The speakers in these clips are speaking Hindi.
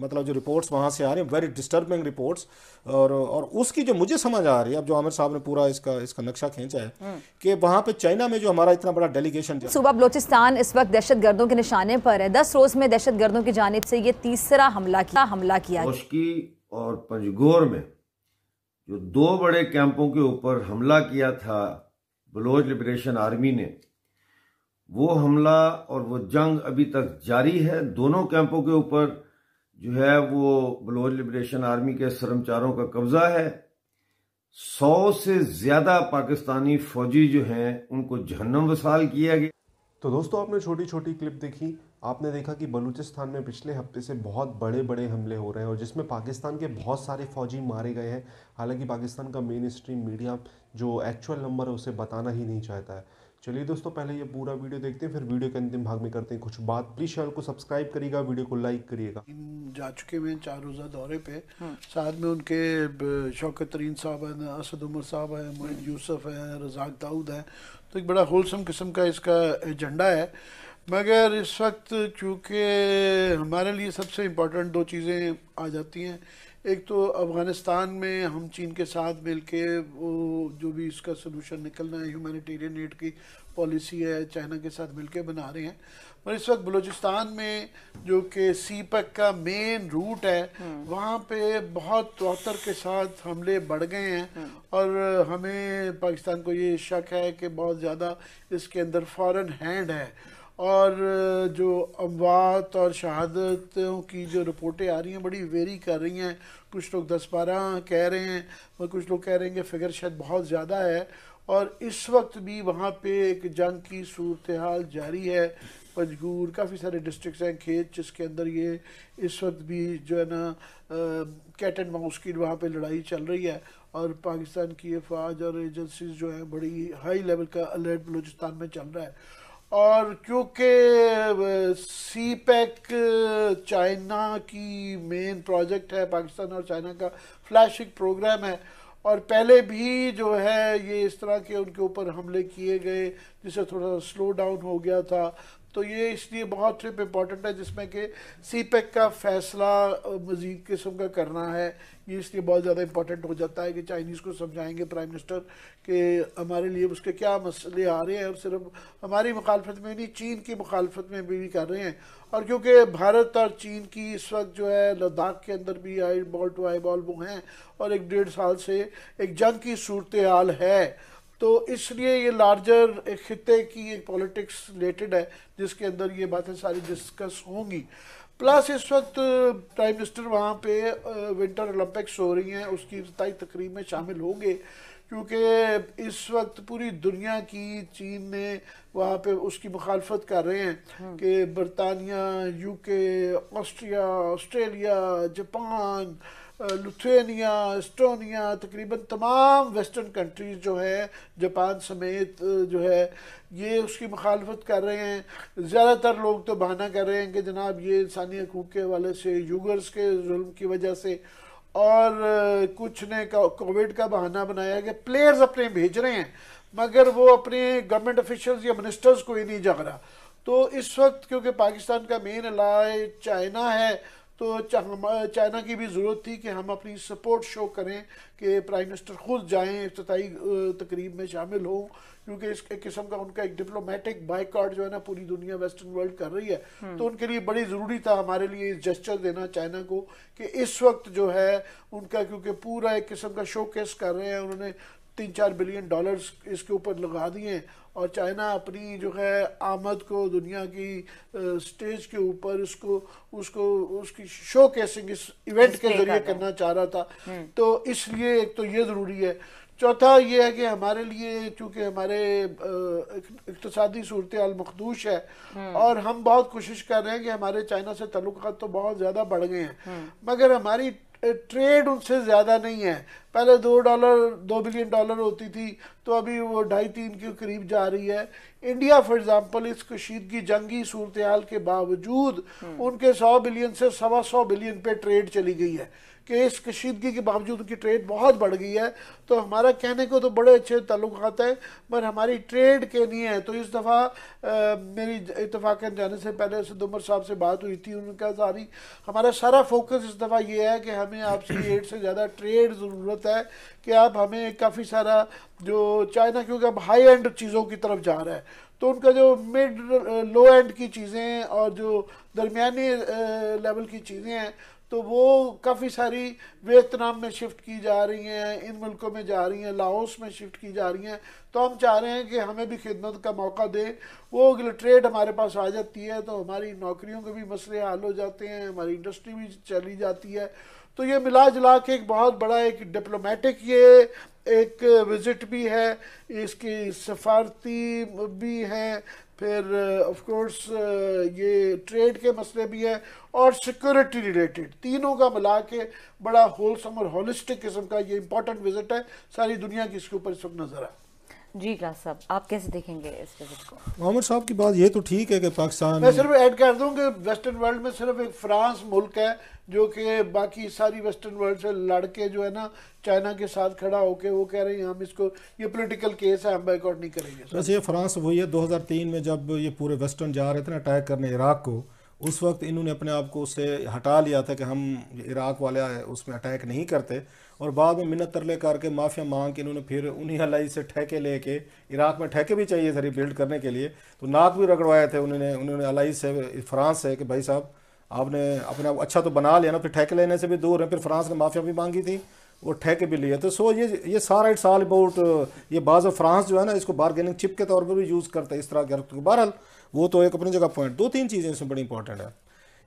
मतलब जो रिपोर्ट्स वहाँ से आ रही हैं वेरी डिस्टर्बिंग रिपोर्ट्स और और उसकी जो मुझे समझ आ रही है अब जो आमिर साहब ने पूरा इसका इसका नक्शा खींचा है हम्म। कि वहाँ पे चाइना में जो हमारा इतना बड़ा डेलीगेशन सुबह बलोचिस्तान इस वक्त दहशत गर्दों के निशाने पर है दस रोज में दहशत गर्दों की जानब से ये तीसरा हमला किया हमला किया और पंजगोर में जो दो बड़े कैंपों के ऊपर हमला किया था बलोच लिबरेशन आर्मी ने वो हमला और वो जंग अभी तक जारी है दोनों कैंपों के ऊपर जो है वो बलोच लिबरेशन आर्मी के शर्मचारों का कब्जा है सौ से ज़्यादा पाकिस्तानी फौजी जो हैं उनको जहन्नम वसाल किया गया तो दोस्तों आपने छोटी छोटी क्लिप देखी आपने देखा कि बलूचिस्तान में पिछले हफ्ते से बहुत बड़े बड़े हमले हो रहे हैं और जिसमें पाकिस्तान के बहुत सारे फौजी मारे गए हैं हालांकि पाकिस्तान का मेन स्ट्रीम मीडिया जो एक्चुअल नंबर है उसे बताना ही नहीं चाहता है चलिए दोस्तों पहले ये पूरा वीडियो देखते हैं फिर वीडियो के अंतिम भाग में करते हैं कुछ बात प्लीज चैनल को सब्सक्राइब करिएगा वीडियो को लाइक करिएगा जा चुके हैं चार रोज़ा दौरे पे हाँ। साथ में उनके शौकत तरीन साहब हैं असद उमर साहब हैं मोहन यूसुफ हैं रजाक दाऊद हैं तो एक बड़ा होलसम किस्म का इसका एजेंडा है मगर इस वक्त चूँकि हमारे लिए सबसे इम्पोर्टेंट दो चीज़ें आ जाती हैं एक तो अफ़गानिस्तान में हम चीन के साथ मिल के वो जो भी इसका सोलूशन निकलना है ह्यूमैनिटेरियन एड की पॉलिसी है चाइना के साथ मिल के बना रहे हैं और इस वक्त बलूचिस्तान में जो कि सी e का मेन रूट है हम्म। वहाँ पे बहुत तौतर के साथ हमले बढ़ गए हैं हम्म। और हमें पाकिस्तान को ये शक है कि बहुत ज़्यादा इसके अंदर फॉरेन हैंड है और जो अमवात और शहादतों की जो रिपोर्टें आ रही हैं बड़ी वेरी कर रही हैं कुछ लोग दस बारह कह रहे हैं और कुछ लोग कह रहे हैं कि फिगर शायद बहुत ज़्यादा है और इस वक्त भी वहाँ पे एक जंग की सूरत हाल जारी है पंजगूर काफ़ी सारे डिस्ट्रिक्ट हैं खेत जिसके अंदर ये इस वक्त भी जो है ना कैट एंड माउस की वहाँ पर लड़ाई चल रही है और पाकिस्तान की अफवाज और एजेंसीज जो हैं बड़ी हाई लेवल का अलर्ट बलोचिस्तान में चल रहा है और क्योंकि सी पैक e चाइना की मेन प्रोजेक्ट है पाकिस्तान और चाइना का फ्लैशिक प्रोग्राम है और पहले भी जो है ये इस तरह के उनके ऊपर हमले किए गए जिससे थोड़ा सा स्लो डाउन हो गया था तो ये इसलिए बहुत ट्रिप इम्पॉर्टेंट है जिसमें कि सी पैक e का फैसला मजीद किस्म का करना है ये इसलिए बहुत ज़्यादा इम्पॉर्टेंट हो जाता है कि चाइनीज़ को समझाएंगे प्राइम मिनिस्टर कि हमारे लिए उसके क्या मसले आ रहे हैं और सिर्फ हमारी मुखालफत में नहीं चीन की मुखालफत में भी कर रहे हैं और क्योंकि भारत और चीन की इस वक्त जो है लद्दाख के अंदर भी eyeball to eyeball वो हैं और एक डेढ़ साल से एक जंग की सूरत हाल है तो इसलिए ये लार्जर एक खत्े की एक पॉलिटिक्स रिलेटेड है जिसके अंदर ये बातें सारी डिस्कस होंगी प्लस इस वक्त प्राइम मिनिस्टर वहाँ पे विंटर ओलंपिक्स हो रही हैं उसकी इफ्ताही तकरीब में शामिल होंगे क्योंकि इस वक्त पूरी दुनिया की चीन ने वहाँ पे उसकी मुखालफत कर रहे हैं हम्म। कि बरतानिया UK Austria Australia Japan Lithuania Estonia तकरीबन तमाम वेस्टर्न कंट्रीज़ जो है जापान समेत जो है ये उसकी मुखालफत कर रहे हैं ज़्यादातर लोग तो बहाना कर रहे हैं कि जनाब ये इंसानी हकूक़ के हवाले से यूगर्स के जुल्म की वजह से और कुछ ने कोविड का बहाना बनाया कि प्लेयर्स अपने भेज रहे हैं मगर वो अपने गवर्नमेंट ऑफिशल्स या मिनिस्टर्स को ही नहीं जा रहा तो इस वक्त क्योंकि पाकिस्तान का मेन अलाय चाइना है तो चाइना की भी ज़रूरत थी कि हम अपनी सपोर्ट शो करें कि प्राइम मिनिस्टर खुद जाएं अफ्ताही तकरीब में शामिल हों क्योंकि इस किस्म का उनका एक डिप्लोमेटिक बाइकआउट जो है ना पूरी दुनिया वेस्टर्न वर्ल्ड कर रही है हम्म। तो उनके लिए बड़ी ज़रूरी था हमारे लिए जेस्चर देना चाइना को कि इस वक्त जो है उनका क्योंकि पूरा एक किस्म का शो कर रहे हैं उन्होंने तीन चार बिलियन डॉलर्स इसके ऊपर लगा दिए और चाइना अपनी जो है आमद को दुनिया की स्टेज के ऊपर उसको उसको उसकी शो केसिंग इस इवेंट के जरिए करना चाह रहा था हम्म। तो इसलिए एक तो ये ज़रूरी है चौथा ये है कि हमारे लिए चूँकि हमारे इकतसादी सूरत मखदूश है हम्म। और हम बहुत कोशिश कर रहे हैं कि हमारे चाइना से तल्लक तो बहुत ज़्यादा बढ़ गए हैं हम्म। मगर हमारी ट्रेड उससे ज़्यादा नहीं है पहले दो डॉलर दो बिलियन डॉलर होती थी तो अभी वो ढाई तीन के करीब जा रही है इंडिया फॉर एग्ज़ाम्पल इस कशीदगी जंगी सूरत के बावजूद हम्म। उनके सौ बिलियन से सवा सौ बिलियन पे ट्रेड चली गई है कि इस कशीदगी के बावजूद उनकी ट्रेड बहुत बढ़ गई है तो हमारा कहने को तो बड़े अच्छे ताल्लुक हैं पर हमारी ट्रेड के नहीं है तो इस दफ़ा मेरी इतफाक जाने से पहले उमर साहब से बात हुई थी उनका सारी हमारा सारा फोकस इस दफ़ा ये है कि हमें आपसे एड से ज़्यादा ट्रेड ज़रूरत है कि आप हमें काफ़ी सारा जो चाइना क्योंकि अब हाई एंड चीज़ों की तरफ जा रहा है तो उनका जो मिड लो एंड की चीज़ें और जो दरमिया लेवल की चीज़ें हैं तो वो काफ़ी सारी वियतनाम में शिफ्ट की जा रही हैं इन मुल्कों में जा रही हैं लाहौस में शिफ्ट की जा रही हैं तो हम चाह रहे हैं कि हमें भी खिदमत का मौका दे वो ट्रेड हमारे पास आ जाती है तो हमारी नौकरियों के भी मसले हल हो जाते हैं हमारी इंडस्ट्री भी चली जाती है तो ये मिला जुला के एक बहुत बड़ा एक डिप्लोमेटिक ये एक विज़िट भी है इसकी सफारती भी है फिर ऑफ कोर्स ये ट्रेड के मसले भी हैं और सिक्योरिटी रिलेटेड तीनों का मिला के बड़ा होलसम और होलिस्टिक किस्म का ये इंपॉर्टेंट विजिट है सारी दुनिया की इसके ऊपर सब नज़र आए जी क्लास साहब आप कैसे देखेंगे इस विजिट को मोहम्मद साहब की बात ये तो ठीक है कि पाकिस्तान मैं सिर्फ ऐड कर दूं कि वेस्टर्न वर्ल्ड में सिर्फ एक फ्रांस मुल्क है जो कि बाकी सारी वेस्टर्न वर्ल्ड से लड़के जो है ना चाइना के साथ खड़ा होके वो कह रहे हैं हम इसको ये पॉलिटिकल केस है हम बाइकआउट नहीं करेंगे बस ये फ्रांस वही है दो में जब ये पूरे वेस्टर्न जा रहे थे ना अटैक करने इराक को उस वक्त इन्होंने अपने आप को उससे हटा लिया था कि हम इराक वाले उसमें अटैक नहीं करते और बाद में मिन्नत तरले करके माफिया मांग के इन्होंने फिर उन्हीं हलाई से ठेके लेके इराक में ठेके भी चाहिए थे रिबिल्ड करने के लिए तो नाक भी रगड़वाए थे उन्होंने उन्होंने अलाई से फ्रांस से कि भाई साहब आपने अपने आप अच्छा तो बना लिया ना फिर ठेके लेने से भी दूर है फिर फ्रांस ने माफिया भी मांगी थी वो ठेके भी लिए तो सो ये ये सारा इट्स ऑल अबाउट ये बाज ऑफ फ्रांस जो है ना इसको बारगेनिंग चिप के तौर पर भी यूज़ करता है इस तरह के बहरहाल वो तो एक अपनी जगह पॉइंट दो तीन चीज़ें इसमें बड़ी इंपॉर्टेंट है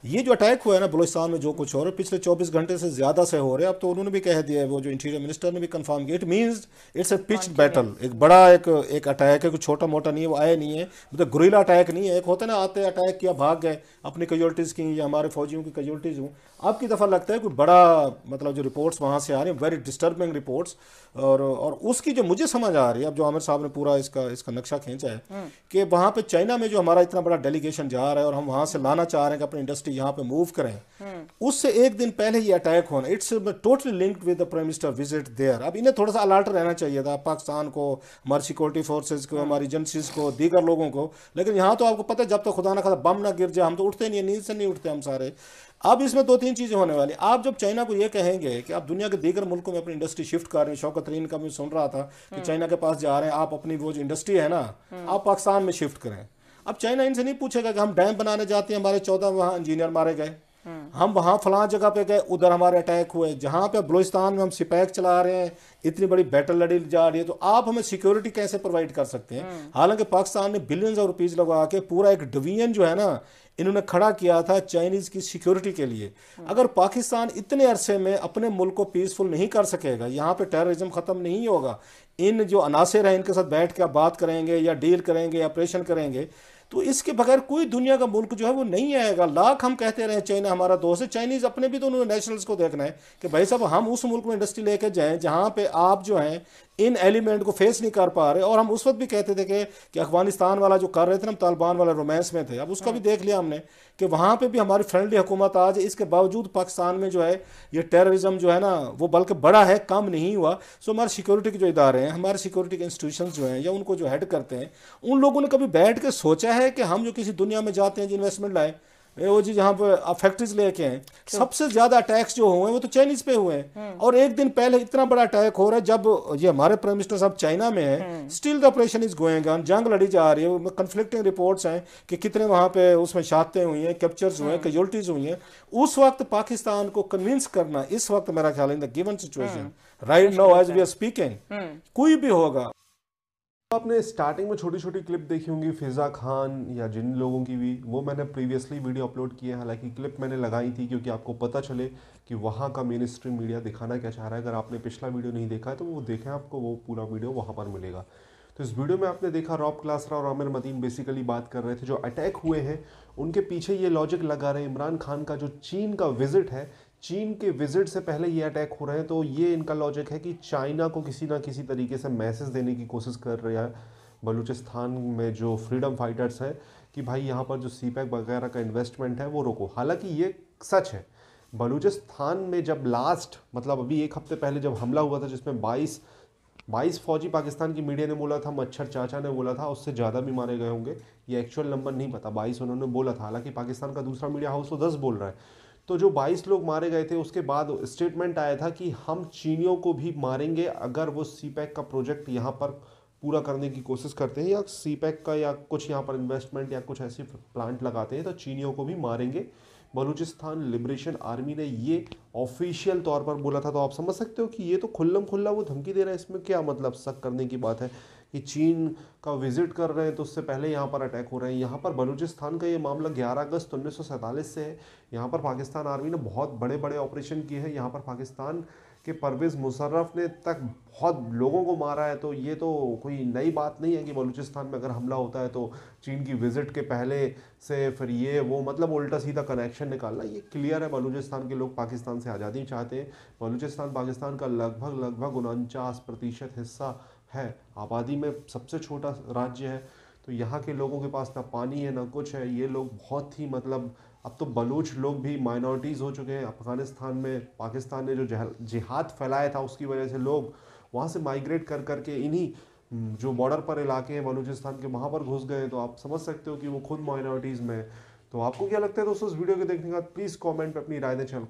ये जो अटैक हुआ है ना बलोचिस्तान में जो कुछ हो रहा है पिछले 24 घंटे से ज़्यादा से हो रहे हैं अब तो उन्होंने भी कह दिया है वो जो इंटीरियर मिनिस्टर ने भी कंफर्म किया it means it's a pitch battle एक बड़ा एक एक अटैक है कुछ छोटा मोटा नहीं है वो आया नहीं है मतलब गुरीला अटैक नहीं है एक होता है ना आते अटैक किया भाग गए अपनी कैजुअलिटीज़ की या हमारे फौजियों की कैजुअलिटीज़ हूँ अब की दफ़ा लगता है कोई बड़ा मतलब जो रिपोर्ट्स वहाँ से आ रही हैं वेरी डिस्टर्बिंग रिपोर्ट्स और और उसकी जो मुझे समझ आ रही है अब जो आमिर साहब ने पूरा इसका इसका नक्शा खींचा है हम्म। कि वहाँ पे चाइना में जो हमारा इतना बड़ा डेलीगेशन जा रहा है और हम वहाँ से लाना चाह रहे हैं कि अपनी इंडस्ट्री यहाँ पे मूव करें हम्म। उससे एक दिन पहले ही अटैक होना it's totally link with the prime minister visit there अब इन्हें थोड़ा सा अलर्ट रहना चाहिए था पाकिस्तान को हमारी सिक्योरिटी फोर्सेज को हम्म। हमारी एजेंसीज को दीगर लोगों को लेकिन यहाँ तो आपको पता है जब तक तो खुदा ना खा बम ना गिर जाए हम तो उठते नहीं है नींद से नहीं उठते हम सारे अब इसमें दो तीन चीज़ें होने वाली आप जब चाइना को ये कहेंगे कि आप दुनिया के दीगर मुल्कों में अपनी इंडस्ट्री शिफ्ट कर रहे हैं शौकत रीन का मैं सुन रहा था कि चाइना के पास जा रहे हैं आप अपनी वो जो इंडस्ट्री है ना आप पाकिस्तान में शिफ्ट करें अब चाइना इनसे नहीं पूछेगा कि हम डैम बनाने जाते हैं हमारे चौदह वहाँ इंजीनियर मारे गए हम वहाँ फला जगह पे गए उधर हमारे अटैक हुए जहाँ पे बलोचिस्तान में हम सिपैक चला रहे हैं इतनी बड़ी बैटल लड़ी जा रही है तो आप हमें सिक्योरिटी कैसे प्रोवाइड कर सकते हैं हम्म। हालांकि पाकिस्तान ने बिलियन ऑफ रुपीज़ लगा के पूरा एक डिवीजन जो है ना इन्होंने खड़ा किया था चाइनीज़ की सिक्योरिटी के लिए हम्म। अगर पाकिस्तान इतने अरसे में अपने मुल्क को पीसफुल नहीं कर सकेगा यहाँ पे टेररिज्म ख़त्म नहीं होगा इन जो अनासर हैं इनके साथ बैठ के आप बात करेंगे या डील करेंगे या ऑपरेशन करेंगे तो इसके बगैर कोई दुनिया का मुल्क जो है वो नहीं आएगा लाख हम कहते रहे चाइना हमारा दोस्त है चाइनीज़ अपने भी तो उन्होंने नेशनल्स को देखना है कि भाई साहब हम उस मुल्क में इंडस्ट्री लेके जाए जहाँ पे आप जो हैं इन एलिमेंट को फेस नहीं कर पा रहे और हम उस वक्त भी कहते थे कि, कि अफगानिस्तान वाला जो कर रहे थे ना हम तालिबान वाला रोमांस में थे अब उसका भी देख लिया हमने कि वहाँ पे भी हमारी फ्रेंडली हुकूमत आज इसके बावजूद पाकिस्तान में जो है ये टेररिज्म जो है ना वो बल्कि बड़ा है कम नहीं हुआ सो हमारे सिक्योरिटी के जो इदारे हैं हमारे सिक्योरिटी के इंस्टीट्यूशन जो हैं या उनको जो हेड करते हैं उन लोगों ने कभी बैठ के सोचा है कि हम जो किसी दुनिया में जाते हैं जो इन्वेस्टमेंट लाएँ वो जी जहाँ पर आप फैक्ट्रीज लेके हैं सबसे ज्यादा अटैक्स जो हुए हैं वो तो चाइनीज पे हुए हैं हम्म। और एक दिन पहले इतना बड़ा अटैक हो रहा है जब ये हमारे प्राइम मिनिस्टर साहब चाइना में है still the operation is going on जंग लड़ी जा रही है कन्फ्लिक्टिंग रिपोर्ट्स हैं कि कितने वहाँ पे उसमें शातें हुई हैं कैप्चर्स हुए हैं कैजुअल्टीज हम्म। हुई हैं उस वक्त पाकिस्तान को कन्विंस करना इस वक्त मेरा ख्याल है given situation right now as we are speaking कोई भी होगा आपने स्टार्टिंग में छोटी छोटी क्लिप देखी होंगी फिज़ा खान या जिन लोगों की भी वो मैंने प्रीवियसली वीडियो अपलोड किए हैं हालांकि क्लिप मैंने लगाई थी क्योंकि आपको पता चले कि वहाँ का मेन स्ट्रीम मीडिया दिखाना क्या चाह रहा है अगर आपने पिछला वीडियो नहीं देखा है तो वो देखें आपको वो पूरा वीडियो वहाँ पर मिलेगा तो इस वीडियो में आपने देखा रॉब क्लासरा और आमिर मदीन बेसिकली बात कर रहे थे जो अटैक हुए हैं उनके पीछे ये लॉजिक लगा रहे इमरान खान का जो चीन का विजिट है चीन के विजिट से पहले ये अटैक हो रहे हैं तो ये इनका लॉजिक है कि चाइना को किसी ना किसी तरीके से मैसेज देने की कोशिश कर रहा है बलूचिस्तान में जो फ्रीडम फाइटर्स हैं कि भाई यहाँ पर जो सी e वगैरह का इन्वेस्टमेंट है वो रोको हालांकि ये सच है बलूचिस्तान में जब लास्ट मतलब अभी एक हफ्ते पहले जब हमला हुआ था जिसमें 22 22 फौजी पाकिस्तान की मीडिया ने बोला था मच्छर चाचा ने बोला था उससे ज़्यादा भी मारे गए होंगे ये एक्चुअल नंबर नहीं पता 22 उन्होंने बोला था हालांकि पाकिस्तान का दूसरा मीडिया हाउस तो दस बोल रहा है तो जो 22 लोग मारे गए थे उसके बाद स्टेटमेंट आया था कि हम चीनियों को भी मारेंगे अगर वो सी पैक का प्रोजेक्ट यहाँ पर पूरा करने की कोशिश करते हैं या सी पैक का या कुछ यहाँ पर इन्वेस्टमेंट या कुछ ऐसे प्लांट लगाते हैं तो चीनियों को भी मारेंगे बलूचिस्तान लिबरेशन आर्मी ने ये ऑफिशियल तौर पर बोला था तो आप समझ सकते हो कि ये तो खुल्लम खुल्ला वो धमकी दे रहा है इसमें क्या मतलब शक करने की बात है कि चीन का विजिट कर रहे हैं तो उससे पहले यहाँ पर अटैक हो रहे हैं यहाँ पर बलूचिस्तान का ये मामला 11 अगस्त उन्नीस से है यहाँ पर पाकिस्तान आर्मी ने बहुत बड़े बड़े ऑपरेशन किए हैं यहाँ पर पाकिस्तान के परवेज़ मुशर्रफ ने तक बहुत लोगों को मारा है तो ये तो कोई नई बात नहीं है कि बलूचिस्तान में अगर हमला होता है तो चीन की विज़िट के पहले से फिर ये वो मतलब उल्टा सीधा कनेक्शन निकालना ये क्लियर है बलूचिस्तान के लोग पाकिस्तान से आज़ादी चाहते हैं बलूचिस्तान पाकिस्तान का लगभग लगभग उनचास प्रतिशत हिस्सा है आबादी में सबसे छोटा राज्य है तो यहाँ के लोगों के पास ना पानी है ना कुछ है ये लोग बहुत ही मतलब अब तो बलूच लोग भी माइनॉरिटीज़ हो चुके हैं अफ़गानिस्तान में पाकिस्तान ने जो जिहाद फैलाया था उसकी वजह से लोग वहाँ से माइग्रेट कर कर के इन्हीं जो बॉर्डर पर इलाके हैं बलूचिस्तान के वहाँ पर घुस गए तो आप समझ सकते हो कि वो खुद माइनॉरिटीज़ में है तो आपको क्या लगता है दोस्तों इस वीडियो को देखने के बाद प्लीज़ कॉमेंट पर अपनी राय दें चैनल को